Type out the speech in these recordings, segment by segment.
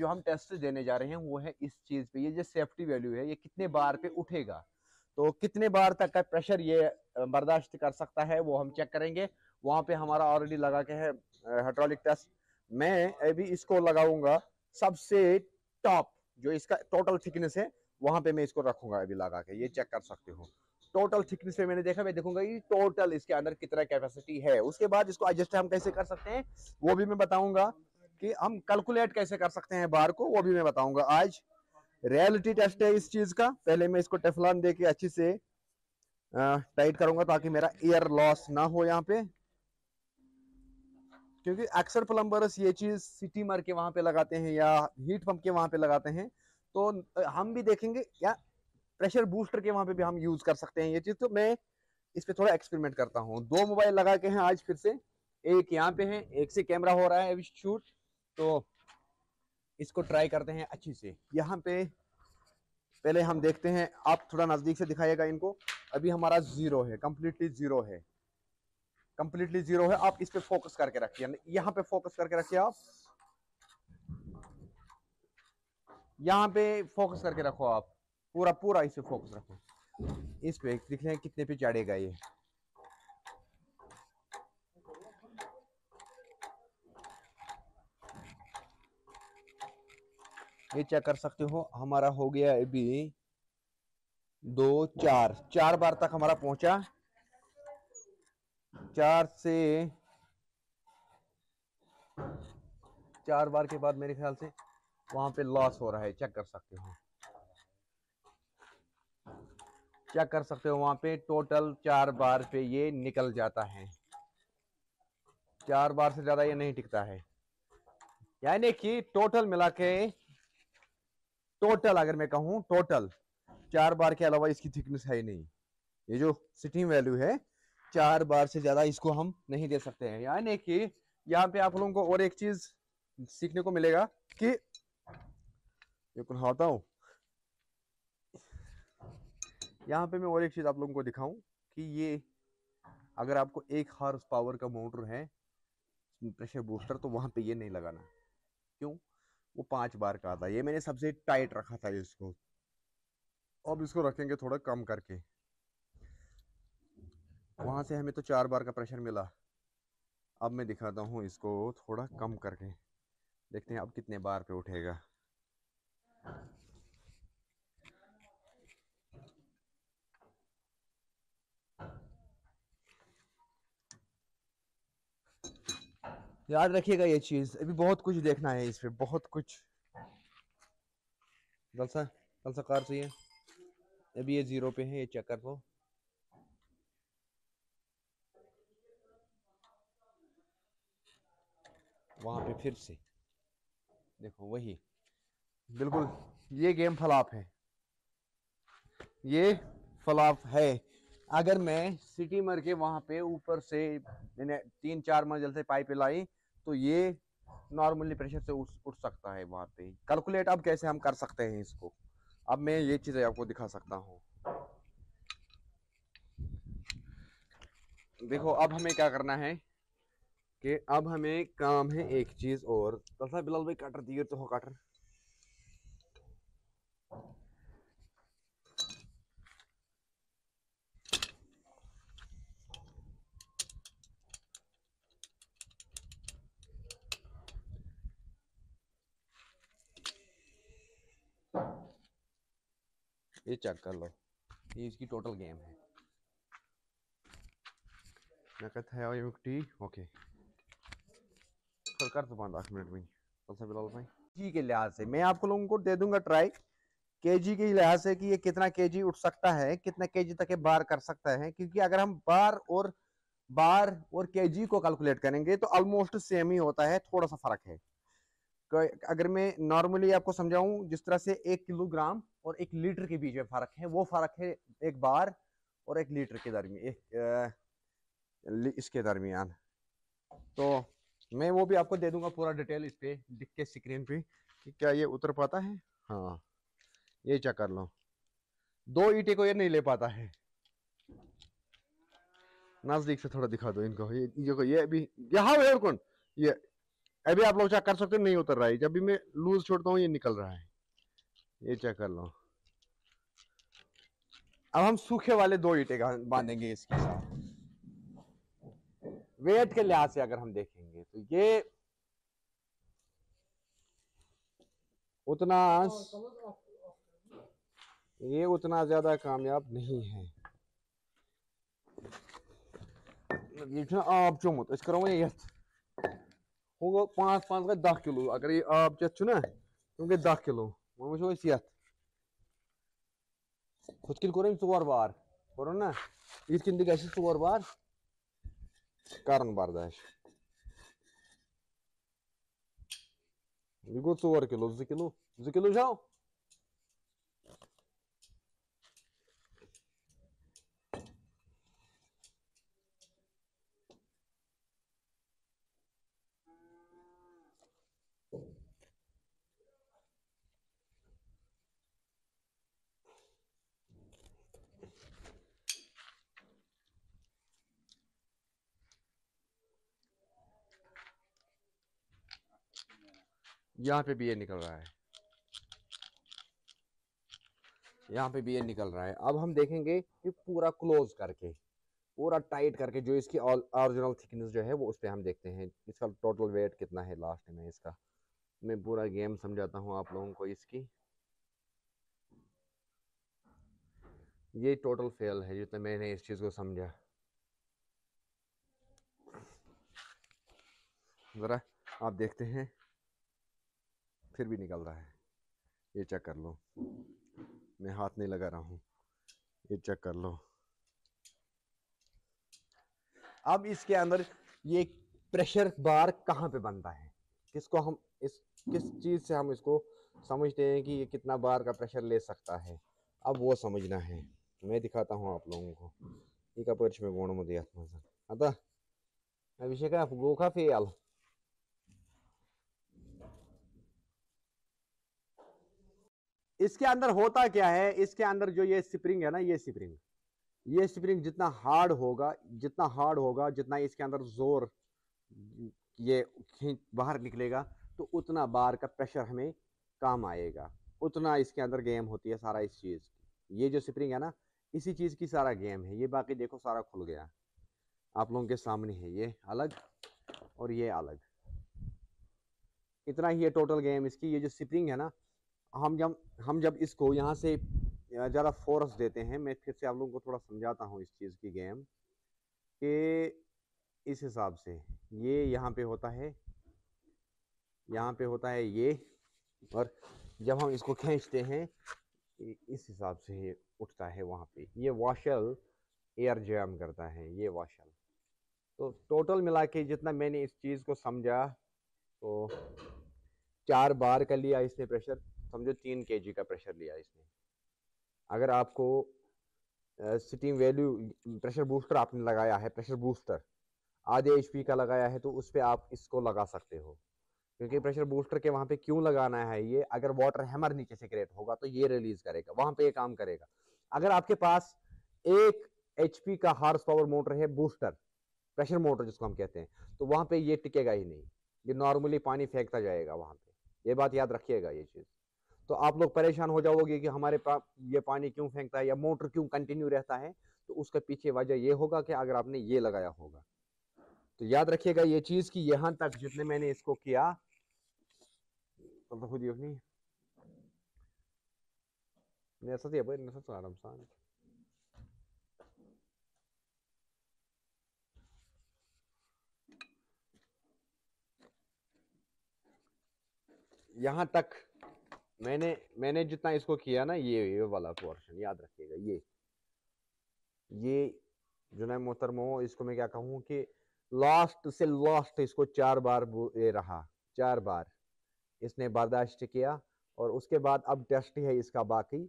जो हम टेस्ट देने जा रहे हैं वो है इस चीज़ पे ये जो सेफ्टी वैल्यू है ये कितने बार पे हम्म। उठेगा तो कितने बार तक का प्रेशर ये बर्दाश्त कर सकता है वो हम चेक करेंगे वहां पे हमारा ऑलरेडी लगा के है हाइड्रोलिक टेस्ट मैं अभी इसको लगाऊंगा सबसे टॉप जो इसका टोटल थिकनेस है वहां पे मैं इसको रखूंगा अभी लगा के ये चेक कर सकते हो टोटल थिकनेस पे मैंने देखा मैं देखूंगा ये टोटल इसके अंदर कितना कैपेसिटी है उसके बाद इसको एडजस्ट हम कैसे कर सकते हैं वो भी मैं बताऊंगा कि हम कैलकुलेट कैसे कर सकते हैं बार को वो भी मैं बताऊंगा आज रियलिटी टेस्ट है इस चीज का पहले मैं इसको टेफलान दे के अच्छे से टाइट करूंगा ताकि मेरा एयर लॉस ना हो यहाँ पे क्योंकि अक्सर प्लम्बर्स ये चीज सिटी मर के वहां पे लगाते हैं या हीट पंप के वहां पे लगाते हैं तो हम भी देखेंगे या प्रेशर बूस्टर के वहां पे भी हम यूज कर सकते हैं ये चीज तो मैं इस पे थोड़ा एक्सपेरिमेंट करता हूँ दो मोबाइल लगा के हैं आज फिर से एक यहाँ पे है एक से कैमरा हो रहा है शूट तो इसको ट्राई करते हैं अच्छे से यहाँ पे पहले हम देखते हैं आप थोड़ा नज़दीक से दिखाइएगा इनको अभी हमारा ज़ीरो है कम्प्लीटली ज़ीरो है कम्प्लीटली ज़ीरो है आप इस पर फोकस करके रखिए यहाँ पे फोकस करके रखिए आप यहाँ पे फोकस करके रखो आप पूरा पूरा इसे फोकस रखो इस पे देख रहे हैं कितने पे चढ़ेगा ये ये चेक कर सकते हो हमारा हो गया अभी दो चार चार बार तक हमारा पहुंचा चार से चार बार के बाद मेरे ख्याल से वहां पे लॉस हो रहा है चेक कर सकते हो चेक कर सकते हो वहां पे टोटल चार बार पे ये निकल जाता है चार बार से ज्यादा ये नहीं टिकता है यानी कि टोटल मिला के टोटल अगर मैं कहूं टोटल चार बार के अलावा इसकी थिकनेस है ही नहीं ये जो सिटिंग वैल्यू है चार बार से ज्यादा इसको हम नहीं दे सकते हैं यानी कि यहाँ पे आप लोगों को और एक चीज सीखने को मिलेगा कि होता यहाँ पे मैं और एक चीज आप लोगों को दिखाऊं कि ये अगर आपको एक हार्स पावर का मोटर है प्रेशर बूस्टर तो वहां पे ये नहीं लगाना क्यों वो पांच बार का था ये मैंने सबसे टाइट रखा था इसको अब इसको रखेंगे थोड़ा कम करके वहां से हमें तो चार बार का प्रेशर मिला अब मैं दिखाता हूँ इसको थोड़ा कम करके देखते हैं अब कितने बार पे उठेगा याद रखिएगा ये चीज अभी बहुत कुछ देखना है इस पर बहुत कुछ जलसा जलसा कार चाहिए अभी ये जीरो पे है ये चेक कर लो वहां पे फिर से देखो वही बिल्कुल ये गेम फलाप है ये फलाप है अगर मैं सिटी मर के वहां पे ऊपर से मैंने तीन चार मंजिल से पाइप लाई तो ये नॉर्मली प्रेशर से उठ उठ सकता है वहाँ पे कैलकुलेट अब कैसे हम कर सकते हैं इसको अब मैं ये चीज़ें आपको दिखा सकता हूँ देखो अब हमें क्या करना है कि अब हमें काम है एक चीज़ और तसा बिलाल भाई कटर दिए तो हो कटर ये चेक कर लो ये इसकी टोटल गेम है मैं नकद है और टी ओके कर तो पाँच आठ मिनट में अच्छा बिलाल भाई जी के लिहाज से मैं आपको लोगों को दे दूंगा ट्राई केजी के लिहाज से कि ये कितना केजी उठ सकता है कितने केजी तक ये बार कर सकता है क्योंकि अगर हम बार और बार और केजी को कैलकुलेट करेंगे तो ऑलमोस्ट सेम ही होता है थोड़ा सा फर्क है अगर मैं नॉर्मली आपको समझाऊं जिस तरह से एक किलोग्राम और एक लीटर के बीच में फ़र्क है वो फ़र्क है एक बार और एक लीटर के दरमियान एक इसके दरमियान तो मैं वो भी आपको दे दूंगा पूरा डिटेल इस पर दिख के स्क्रीन पे कि क्या ये उतर पाता है हाँ ये चेक कर लो दो ईटे को ये नहीं ले पाता है नज़दीक से थोड़ा दिखा दो इनको ये देखो ये अभी यहाँ कौन ये अभी आप लोग चेक कर सकते नहीं उतर रहा है जब भी मैं लूज छोड़ता हूँ ये निकल रहा है ये चेक कर लो अब हम सूखे वाले दो ईटे बांधेंगे इसके साथ वेट के लिहाज से अगर हम देखेंगे तो ये उतना ये उतना ज्यादा कामयाब नहीं है आब चोमुत करो ये हो पांच पाँच गए दह किलो अगर ये आब चुना तुम गए दह किलो Olmuş o hissiyat. Kutkil korayım suvar var. Korona. İlkinde gaşı suvar var. Karın bardaş. Bir got que kilo, 100 kilo. 100 kilo jau. यहाँ पे भी ये निकल रहा है यहाँ पे ये निकल रहा है अब हम देखेंगे कि पूरा क्लोज करके पूरा टाइट करके जो इसकी ऑरिजिनल थिकनेस जो है वो उस पर हम देखते हैं इसका टोटल वेट कितना है लास्ट में इसका मैं पूरा गेम समझाता हूँ आप लोगों को इसकी ये टोटल फेल है जितना मैंने इस चीज़ को समझा ज़रा आप देखते हैं फिर भी निकल रहा है ये चेक कर लो मैं हाथ नहीं लगा रहा हूँ ये चेक कर लो अब इसके अंदर ये प्रेशर बार कहाँ पे बनता है किसको हम इस किस चीज़ से हम इसको समझते हैं कि ये कितना बार का प्रेशर ले सकता है अब वो समझना है मैं दिखाता हूँ आप लोगों को ಈಗ ಪರಿಶ್ರಮೆ ಗೋಣಮದಿ ಆತ್ಮ अभिषेक ವಿಷಯಕ್ಕೆ ಗೋಖಾ ಫೇಲ್ इसके अंदर होता क्या है इसके अंदर जो ये स्प्रिंग है ना ये स्प्रिंग ये स्प्रिंग जितना हार्ड होगा जितना हार्ड होगा जितना इसके अंदर जोर ये बाहर निकलेगा तो उतना बार का प्रेशर हमें काम आएगा उतना इसके अंदर गेम होती है सारा इस चीज़ ये जो स्प्रिंग है ना इसी चीज़ की सारा गेम है ये बाकी देखो सारा खुल गया आप लोगों के सामने है ये अलग और ये अलग इतना ही है टोटल गेम इसकी ये जो स्प्रिंग है ना हम जब हम जब इसको यहाँ से ज़रा फोर्स देते हैं मैं फिर से आप लोगों को थोड़ा समझाता हूँ इस चीज़ की गेम कि इस हिसाब से ये यहाँ पे होता है यहाँ पे होता है ये और जब हम इसको खींचते हैं इस हिसाब से ये उठता है वहाँ पे ये वाशल एयर जैम करता है ये वाशल तो टोटल मिला के जितना मैंने इस चीज़ को समझा तो चार बार कर लिया इसने प्रेशर समझो तीन के का प्रेशर लिया इसने अगर आपको सिटिंग वैल्यू प्रेशर बूस्टर आपने लगाया है प्रेशर बूस्टर आधे एच का लगाया है तो उस पर आप इसको लगा सकते हो क्योंकि प्रेशर बूस्टर के वहाँ पे क्यों लगाना है ये अगर वाटर हैमर नीचे से क्रिएट होगा तो ये रिलीज करेगा वहाँ पे ये काम करेगा अगर आपके पास एक एच का हार्स पावर मोटर है बूस्टर प्रेशर मोटर जिसको हम कहते हैं तो वहाँ पे ये टिकेगा ही नहीं ये नॉर्मली पानी फेंकता जाएगा वहाँ पे ये बात याद रखिएगा ये चीज़ तो आप लोग परेशान हो जाओगे कि हमारे ये पानी क्यों फेंकता है या मोटर क्यों कंटिन्यू रहता है तो उसके पीछे वजह ये होगा कि अगर आपने ये लगाया होगा तो याद रखिएगा ये चीज़ कि यहां तक जितने मैंने इसको किया तो आराम तक मैंने मैंने जितना इसको किया ना ये ये वाला पोर्शन याद रखिएगा ये ये जुनाब मोहतरम हो इसको मैं क्या कहूँ कि लास्ट से लास्ट इसको चार बार ये रहा चार बार इसने बर्दाश्त किया और उसके बाद अब टेस्ट है इसका बाकी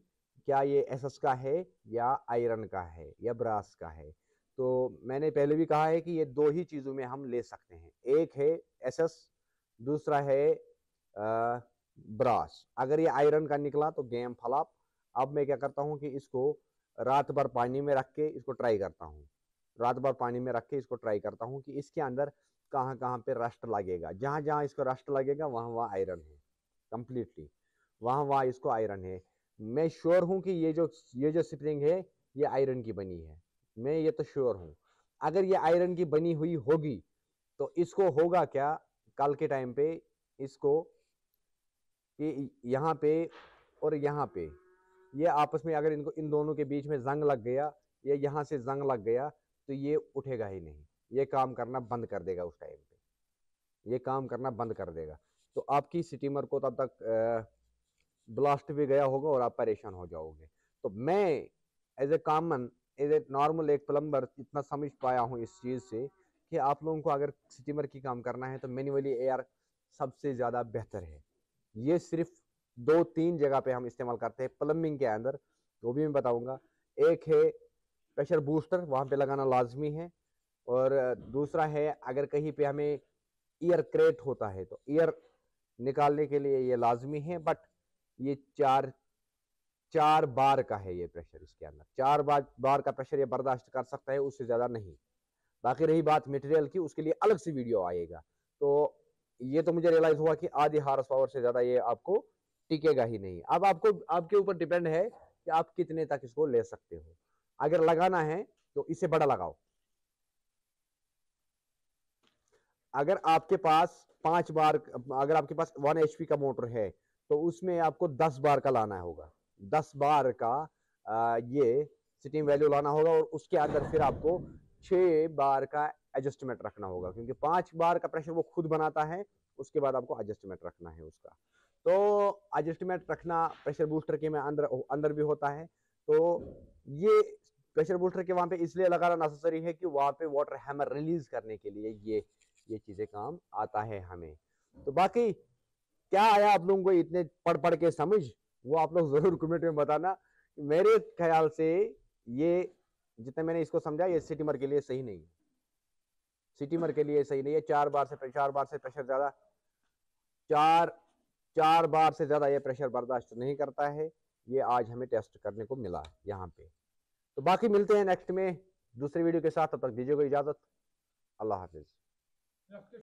क्या ये एसएस का है या आयरन का है या ब्रास का है तो मैंने पहले भी कहा है कि ये दो ही चीज़ों में हम ले सकते हैं एक है एसएस दूसरा है आ, ब्रश अगर ये आयरन का निकला तो गेम फलाप अब मैं क्या करता हूँ कि इसको रात भर पानी में रख के इसको ट्राई करता हूँ रात भर पानी में रख के इसको ट्राई करता हूँ कि इसके अंदर कहाँ कहाँ पे रस्ट लगेगा जहाँ जहाँ इसको रस्ट लगेगा वहाँ वहाँ आयरन है कम्प्लीटली वहाँ वहाँ इसको आयरन है मैं श्योर हूँ कि ये जो ये जो स्प्रिंग है ये आयरन की बनी है मैं ये तो श्योर हूँ अगर ये आयरन की बनी हुई होगी तो इसको होगा क्या कल के टाइम पे इसको कि यहाँ पे और यहाँ पे ये आपस में अगर इनको इन दोनों के बीच में जंग लग गया या यहाँ से जंग लग गया तो ये उठेगा ही नहीं ये काम करना बंद कर देगा उस टाइम पे ये काम करना बंद कर देगा तो आपकी स्टीमर को तब तक ब्लास्ट भी गया होगा और आप परेशान हो जाओगे तो मैं as a common as a normal एक प्लम्बर इतना समझ पाया हूँ इस चीज़ से कि आप लोगों को अगर स्टीमर की काम करना है तो मैनुअली एयर सबसे ज़्यादा बेहतर है ये सिर्फ दो तीन जगह पे हम इस्तेमाल करते हैं प्लम्बिंग के अंदर तो वो भी मैं बताऊंगा एक है प्रेशर बूस्टर वहाँ पे लगाना लाजमी है और दूसरा है अगर कहीं पे हमें ईयर क्रेट होता है तो ईयर निकालने के लिए ये लाजमी है बट ये चार चार बार का है ये प्रेशर इसके अंदर चार बार बार का प्रेशर ये बर्दाश्त कर सकता है उससे ज़्यादा नहीं बाकी रही बात मटेरियल की उसके लिए अलग से वीडियो आएगा तो ये तो मुझे रियलाइज हुआ कि आज ही हार्स पावर से ज्यादा ये आपको टिकेगा ही नहीं अब आपको आपके ऊपर डिपेंड है कि आप कितने तक इसको ले सकते हो अगर लगाना है तो इसे बड़ा लगाओ अगर आपके पास पांच बार अगर आपके पास वन एच का मोटर है तो उसमें आपको दस बार का लाना होगा दस बार का आ, ये सिटिंग वैल्यू लाना होगा और उसके अंदर फिर आपको छः बार का एडजस्टमेंट रखना होगा क्योंकि पांच बार का प्रेशर वो खुद बनाता है उसके बाद आपको एडजस्टमेंट रखना है उसका तो एडजस्टमेंट रखना प्रेशर बूस्टर के में अंदर अंदर भी होता है तो ये प्रेशर बूस्टर के वहां पे इसलिए लगाना नेसेसरी है कि वहां पे वाटर हैमर रिलीज करने के लिए ये ये चीज़ें काम आता है हमें तो बाकी क्या आया आप लोगों को इतने पढ़ पढ़ के समझ वो आप लोग ज़रूर कमेंट में बताना मेरे ख्याल से ये जितना मैंने इसको समझा ये सिटीमर के लिए सही नहीं है सिटीमर के लिए सही नहीं है चार बार से चार बार से प्रेशर ज़्यादा चार चार बार से ज़्यादा ये प्रेशर बर्दाश्त नहीं करता है ये आज हमें टेस्ट करने को मिला यहाँ पे तो बाकी मिलते हैं नेक्स्ट में दूसरी वीडियो के साथ तब तक दीजिएगा इजाज़त अल्लाह हाफिज़